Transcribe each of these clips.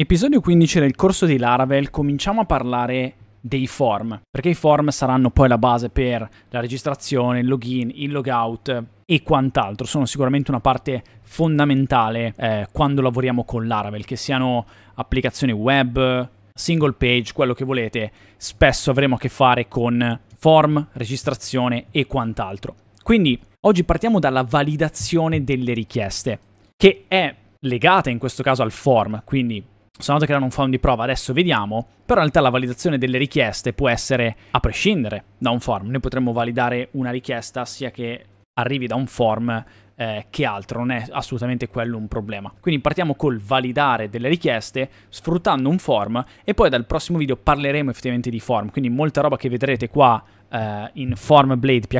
Episodio 15 del corso di Laravel cominciamo a parlare dei form, perché i form saranno poi la base per la registrazione, il login, il logout e quant'altro. Sono sicuramente una parte fondamentale eh, quando lavoriamo con Laravel, che siano applicazioni web, single page, quello che volete. Spesso avremo a che fare con form, registrazione e quant'altro. Quindi oggi partiamo dalla validazione delle richieste, che è legata in questo caso al form, quindi sono andato a creare un forum di prova, adesso vediamo, però in realtà la validazione delle richieste può essere a prescindere da un form, noi potremmo validare una richiesta sia che arrivi da un form eh, che altro, non è assolutamente quello un problema. Quindi partiamo col validare delle richieste sfruttando un form e poi dal prossimo video parleremo effettivamente di form, quindi molta roba che vedrete qua eh, in form php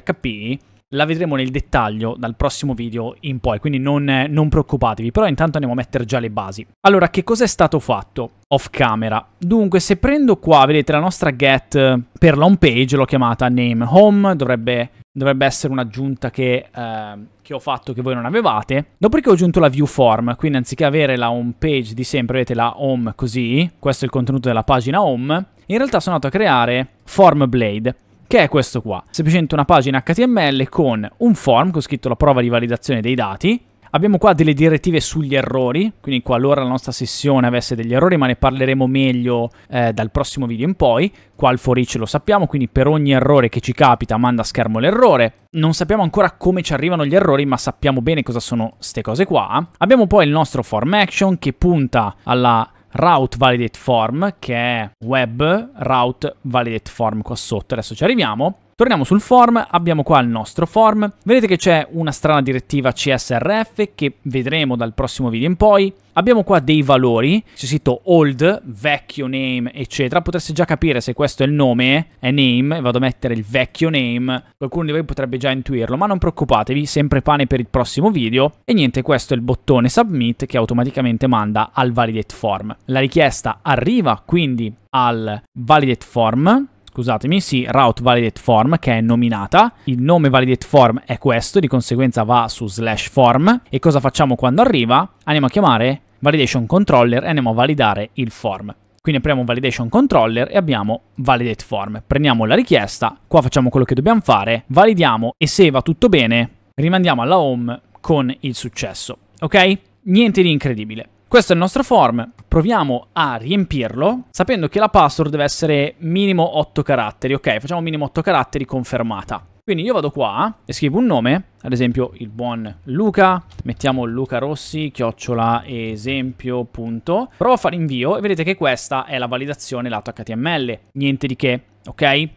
la vedremo nel dettaglio dal prossimo video in poi, quindi non, non, preoccupatevi, però intanto andiamo a mettere già le basi. Allora, che cosa è stato fatto off camera? Dunque, se prendo qua, vedete la nostra get eh, per la home page, l'ho chiamata name home, dovrebbe, dovrebbe essere un'aggiunta che, eh, che, ho fatto che voi non avevate. Dopodiché ho aggiunto la view form, quindi anziché avere la home page di sempre, vedete la home così, questo è il contenuto della pagina home, in realtà sono andato a creare form blade che è questo qua. Semplicemente una pagina HTML con un form, con scritto la prova di validazione dei dati, Abbiamo qua delle direttive sugli errori, quindi qualora la nostra sessione avesse degli errori, ma ne parleremo meglio eh, dal prossimo video in poi. Qua il for each lo sappiamo, quindi per ogni errore che ci capita manda a schermo l'errore. Non sappiamo ancora come ci arrivano gli errori, ma sappiamo bene cosa sono queste cose qua. Abbiamo poi il nostro form action che punta alla route validate form che è web route validate form qua sotto, adesso ci arriviamo Torniamo sul form, abbiamo qua il nostro form, vedete che c'è una strana direttiva CSRF che vedremo dal prossimo video in poi, abbiamo qua dei valori, c'è scritto old, vecchio name, eccetera, potreste già capire se questo è il nome, è name, vado a mettere il vecchio name, qualcuno di voi potrebbe già intuirlo, ma non preoccupatevi, sempre pane per il prossimo video, e niente, questo è il bottone submit che automaticamente manda al validate form. La richiesta arriva quindi al validate form, scusatemi, sì, route validate form che è nominata. Il nome validate form è questo, di conseguenza va su slash form. E cosa facciamo quando arriva? Andiamo a chiamare validation controller e andiamo a validare il form. Quindi apriamo validation controller e abbiamo validate form. Prendiamo la richiesta, qua facciamo quello che dobbiamo fare, validiamo e se va tutto bene rimandiamo alla home con il successo. Ok? Niente di incredibile. Questo è il nostro form, proviamo a riempirlo sapendo che la password deve essere minimo 8 caratteri, ok? Facciamo minimo 8 caratteri confermata. Quindi io vado qua e scrivo un nome, ad esempio il buon Luca, mettiamo Luca Rossi, chiocciola esempio, punto. Provo a fare invio e vedete che questa è la validazione lato HTML, niente di che, ok?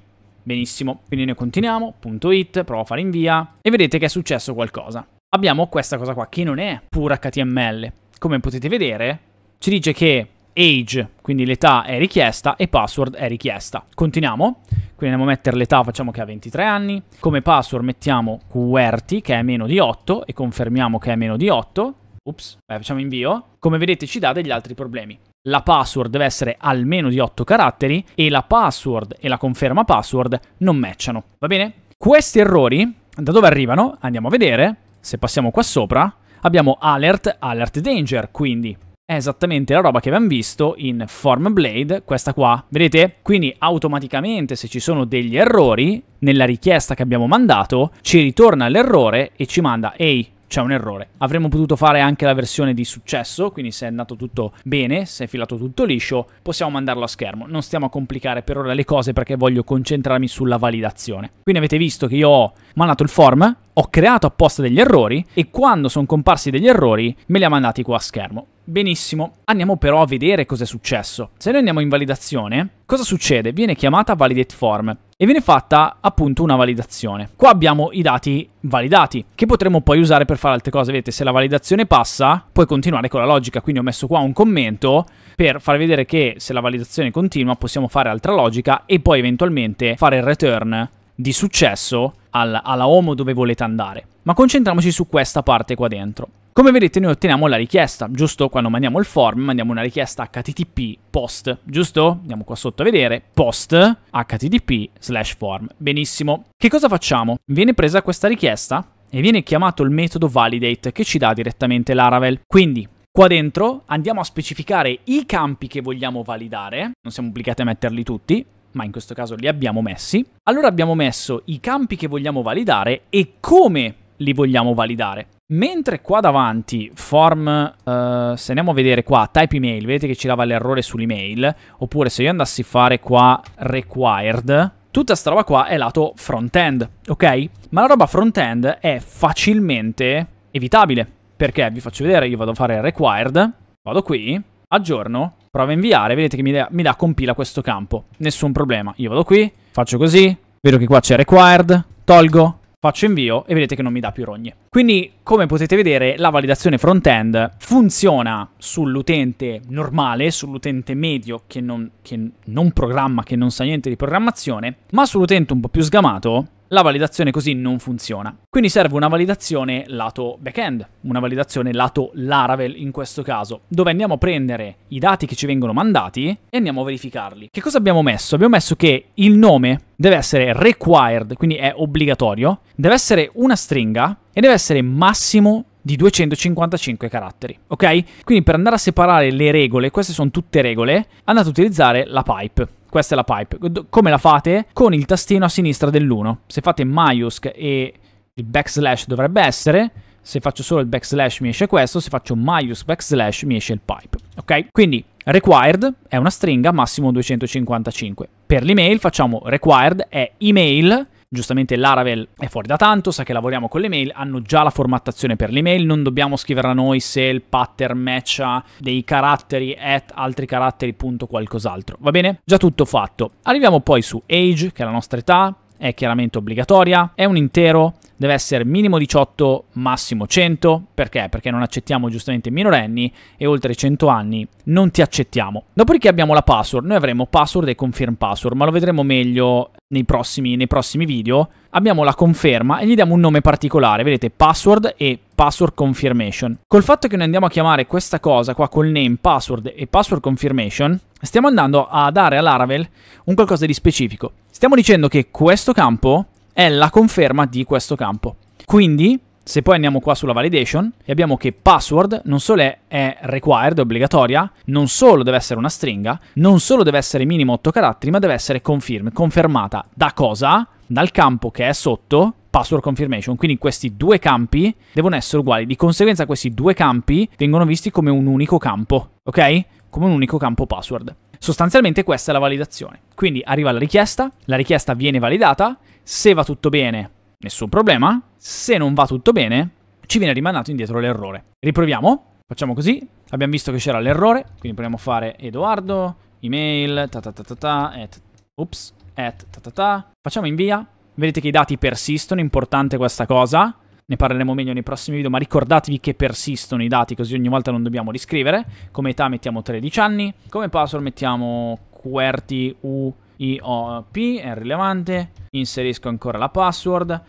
Benissimo, quindi noi continuiamo, punto it, provo a fare invia e vedete che è successo qualcosa. Abbiamo questa cosa qua che non è pura HTML, come potete vedere, ci dice che age, quindi l'età è richiesta e password è richiesta. Continuiamo, quindi andiamo a mettere l'età, facciamo che ha 23 anni, come password mettiamo QWERTY che è meno di 8 e confermiamo che è meno di 8, ups, Beh, facciamo invio, come vedete ci dà degli altri problemi. La password deve essere almeno di 8 caratteri e la password e la conferma password non matchano, va bene? Questi errori da dove arrivano? Andiamo a vedere, se passiamo qua sopra, abbiamo alert, alert danger, quindi è esattamente la roba che abbiamo visto in Form Blade, questa qua, vedete? Quindi automaticamente se ci sono degli errori, nella richiesta che abbiamo mandato, ci ritorna l'errore e ci manda, ehi, c'è un errore. Avremmo potuto fare anche la versione di successo, quindi se è andato tutto bene, se è filato tutto liscio, possiamo mandarlo a schermo. Non stiamo a complicare per ora le cose perché voglio concentrarmi sulla validazione. Quindi avete visto che io ho mandato il form, ho creato apposta degli errori e quando sono comparsi degli errori me li ha mandati qua a schermo. Benissimo, andiamo però a vedere cosa è successo. Se noi andiamo in validazione, cosa succede? Viene chiamata validate form e viene fatta appunto una validazione. Qua abbiamo i dati validati che potremo poi usare per fare altre cose. Vedete, se la validazione passa, puoi continuare con la logica. Quindi ho messo qua un commento per far vedere che se la validazione continua possiamo fare altra logica e poi eventualmente fare il return di successo alla, alla home dove volete andare. Ma concentriamoci su questa parte qua dentro. Come vedete noi otteniamo la richiesta, giusto? Quando mandiamo il form mandiamo una richiesta http post, giusto? Andiamo qua sotto a vedere, post http slash form. Benissimo. Che cosa facciamo? Viene presa questa richiesta e viene chiamato il metodo validate che ci dà direttamente l'Aravel. Quindi Qua dentro andiamo a specificare i campi che vogliamo validare, non siamo obbligati a metterli tutti, ma in questo caso li abbiamo messi. Allora abbiamo messo i campi che vogliamo validare e come li vogliamo validare. Mentre qua davanti, form, eh, se andiamo a vedere qua, type email, vedete che ci dava l'errore sull'email, oppure se io andassi a fare qua required, tutta sta roba qua è lato front-end, ok? Ma la roba front-end è facilmente evitabile, perché vi faccio vedere, io vado a fare required, vado qui, aggiorno, provo a inviare, vedete che mi da, mi da compila questo campo, nessun problema, io vado qui, faccio così, vedo che qua c'è required, tolgo, Faccio invio e vedete che non mi dà più rogne. Quindi, come potete vedere, la validazione front-end funziona sull'utente normale, sull'utente medio che non, che non programma, che non sa niente di programmazione, ma sull'utente un po' più sgamato la validazione così non funziona. Quindi serve una validazione lato back-end, una validazione lato Laravel in questo caso, dove andiamo a prendere i dati che ci vengono mandati e andiamo a verificarli. Che cosa abbiamo messo? Abbiamo messo che il nome deve essere required, quindi è obbligatorio, deve essere una stringa e deve essere massimo di 255 caratteri, ok? Quindi per andare a separare le regole, queste sono tutte regole, andate a utilizzare la pipe. Questa è la pipe. Come la fate? Con il tastino a sinistra dell'1. Se fate maiusc e il backslash dovrebbe essere, se faccio solo il backslash mi esce questo, se faccio maiusc backslash mi esce il pipe, ok? Quindi Required è una stringa massimo 255. Per l'email facciamo required è email Giustamente Laravel è fuori da tanto, sa che lavoriamo con le mail, hanno già la formattazione per l'email, non dobbiamo scriverla noi se il pattern matcha dei caratteri at altri caratteri punto qualcos'altro. Va bene? Già tutto fatto. Arriviamo poi su age, che è la nostra età, è chiaramente obbligatoria, è un intero, deve essere minimo 18, massimo 100, perché? Perché non accettiamo giustamente minorenni e oltre 100 anni non ti accettiamo. Dopodiché abbiamo la password, noi avremo password e confirm password, ma lo vedremo meglio nei prossimi, nei prossimi video. Abbiamo la conferma e gli diamo un nome particolare, vedete password e password confirmation. Col fatto che noi andiamo a chiamare questa cosa qua col name, password e password confirmation, stiamo andando a dare a Laravel un qualcosa di specifico. Stiamo dicendo che questo campo è la conferma di questo campo. Quindi, se poi andiamo qua sulla validation, e abbiamo che password non solo è, è required, è obbligatoria, non solo deve essere una stringa, non solo deve essere minimo 8 caratteri, ma deve essere confirm, confermata da cosa? Dal campo che è sotto password confirmation. Quindi questi due campi devono essere uguali. Di conseguenza questi due campi vengono visti come un unico campo, ok? Come un unico campo password. Sostanzialmente questa è la validazione. Quindi arriva la richiesta, la richiesta viene validata, se va tutto bene, nessun problema. Se non va tutto bene, ci viene rimandato indietro l'errore. Riproviamo. Facciamo così. Abbiamo visto che c'era l'errore, quindi proviamo a fare Edoardo, email, ta ta ta ta ta, et, ups, et, ta ta ta. Facciamo invia. Vedete che i dati persistono, importante questa cosa ne parleremo meglio nei prossimi video, ma ricordatevi che persistono i dati così ogni volta non dobbiamo riscrivere. Come età mettiamo 13 anni, come password mettiamo QWERTY U IOP, è rilevante, inserisco ancora la password,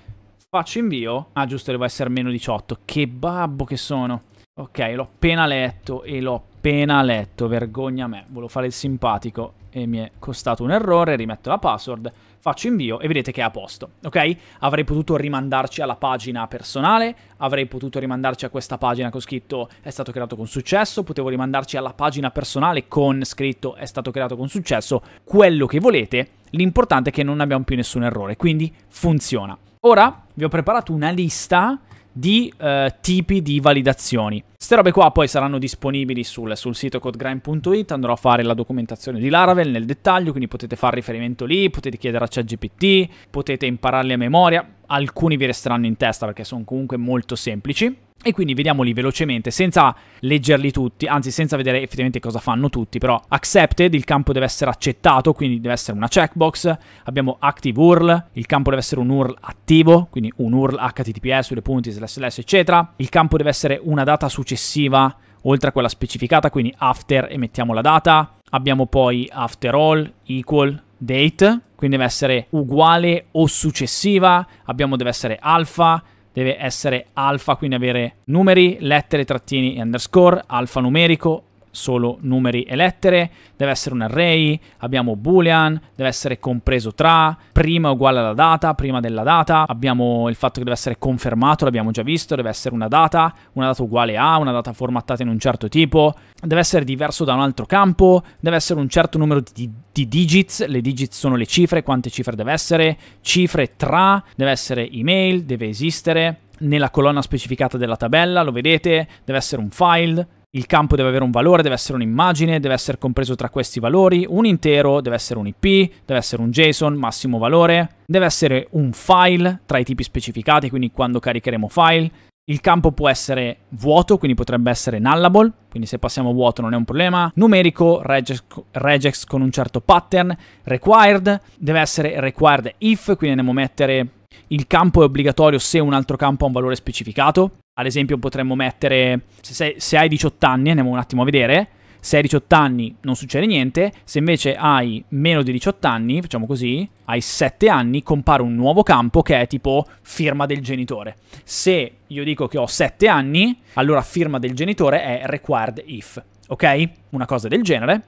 faccio invio, ah giusto devo essere meno 18, che babbo che sono. Ok, l'ho appena letto e l'ho appena letto, vergogna a me, volevo fare il simpatico e mi è costato un errore, rimetto la password, faccio invio e vedete che è a posto, ok? Avrei potuto rimandarci alla pagina personale, avrei potuto rimandarci a questa pagina con scritto è stato creato con successo, potevo rimandarci alla pagina personale con scritto è stato creato con successo, quello che volete, l'importante è che non abbiamo più nessun errore, quindi funziona. Ora vi ho preparato una lista di eh, tipi di validazioni. Queste robe qua poi saranno disponibili sul, sul sito codegrind.it, andrò a fare la documentazione di Laravel nel dettaglio, quindi potete fare riferimento lì, potete chiedere a ChatGPT, potete impararli a memoria, alcuni vi resteranno in testa perché sono comunque molto semplici. E quindi vediamoli velocemente, senza leggerli tutti, anzi senza vedere effettivamente cosa fanno tutti, però accepted, il campo deve essere accettato, quindi deve essere una checkbox, abbiamo active URL, il campo deve essere un URL attivo, quindi un URL HTTPS, sulle punti, slash slash eccetera, il campo deve essere una data successiva oltre a quella specificata, quindi after e mettiamo la data, abbiamo poi after all, equal, date, quindi deve essere uguale o successiva, abbiamo deve essere alpha, deve essere alfa, quindi avere numeri, lettere, trattini e underscore, numerico, solo numeri e lettere, deve essere un array, abbiamo boolean, deve essere compreso tra, prima uguale alla data, prima della data, abbiamo il fatto che deve essere confermato, l'abbiamo già visto, deve essere una data, una data uguale a, una data formattata in un certo tipo, deve essere diverso da un altro campo, deve essere un certo numero di, di digits, le digits sono le cifre, quante cifre deve essere, cifre tra, deve essere email, deve esistere, nella colonna specificata della tabella, lo vedete, deve essere un file, il campo deve avere un valore, deve essere un'immagine, deve essere compreso tra questi valori, un intero, deve essere un IP, deve essere un JSON, massimo valore, deve essere un file tra i tipi specificati, quindi quando caricheremo file. Il campo può essere vuoto, quindi potrebbe essere nullable, quindi se passiamo vuoto non è un problema. Numerico, regex, regex con un certo pattern, required, deve essere required if, quindi andiamo a mettere il campo è obbligatorio se un altro campo ha un valore specificato. Ad esempio potremmo mettere, se, sei, se hai 18 anni, andiamo un attimo a vedere, se hai 18 anni non succede niente, se invece hai meno di 18 anni, facciamo così, hai 7 anni, compare un nuovo campo che è tipo firma del genitore. Se io dico che ho 7 anni, allora firma del genitore è required if, ok? Una cosa del genere.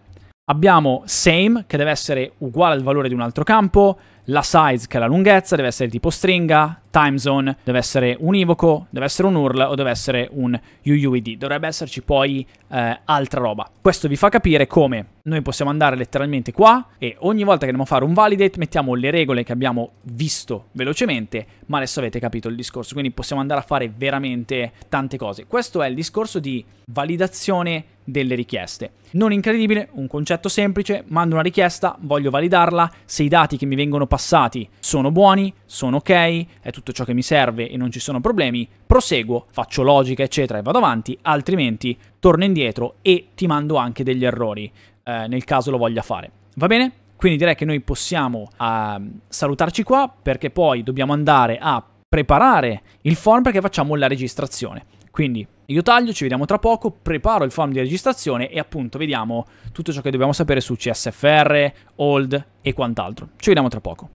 Abbiamo same che deve essere uguale al valore di un altro campo, la size, che è la lunghezza, deve essere tipo stringa, time zone, deve essere univoco, deve essere un URL o deve essere un UUID. Dovrebbe esserci poi eh, altra roba. Questo vi fa capire come noi possiamo andare letteralmente qua e ogni volta che andiamo a fare un validate mettiamo le regole che abbiamo visto velocemente, ma adesso avete capito il discorso, quindi possiamo andare a fare veramente tante cose. Questo è il discorso di validazione delle richieste. Non incredibile, un concetto semplice, mando una richiesta, voglio validarla, se i dati che mi vengono passati sono buoni, sono ok, è tutto ciò che mi serve e non ci sono problemi, proseguo, faccio logica eccetera e vado avanti, altrimenti torno indietro e ti mando anche degli errori eh, nel caso lo voglia fare. Va bene? Quindi direi che noi possiamo uh, salutarci qua perché poi dobbiamo andare a preparare il form perché facciamo la registrazione. Quindi io taglio, ci vediamo tra poco, preparo il form di registrazione e appunto vediamo tutto ciò che dobbiamo sapere su CSFR, hold e quant'altro. Ci vediamo tra poco.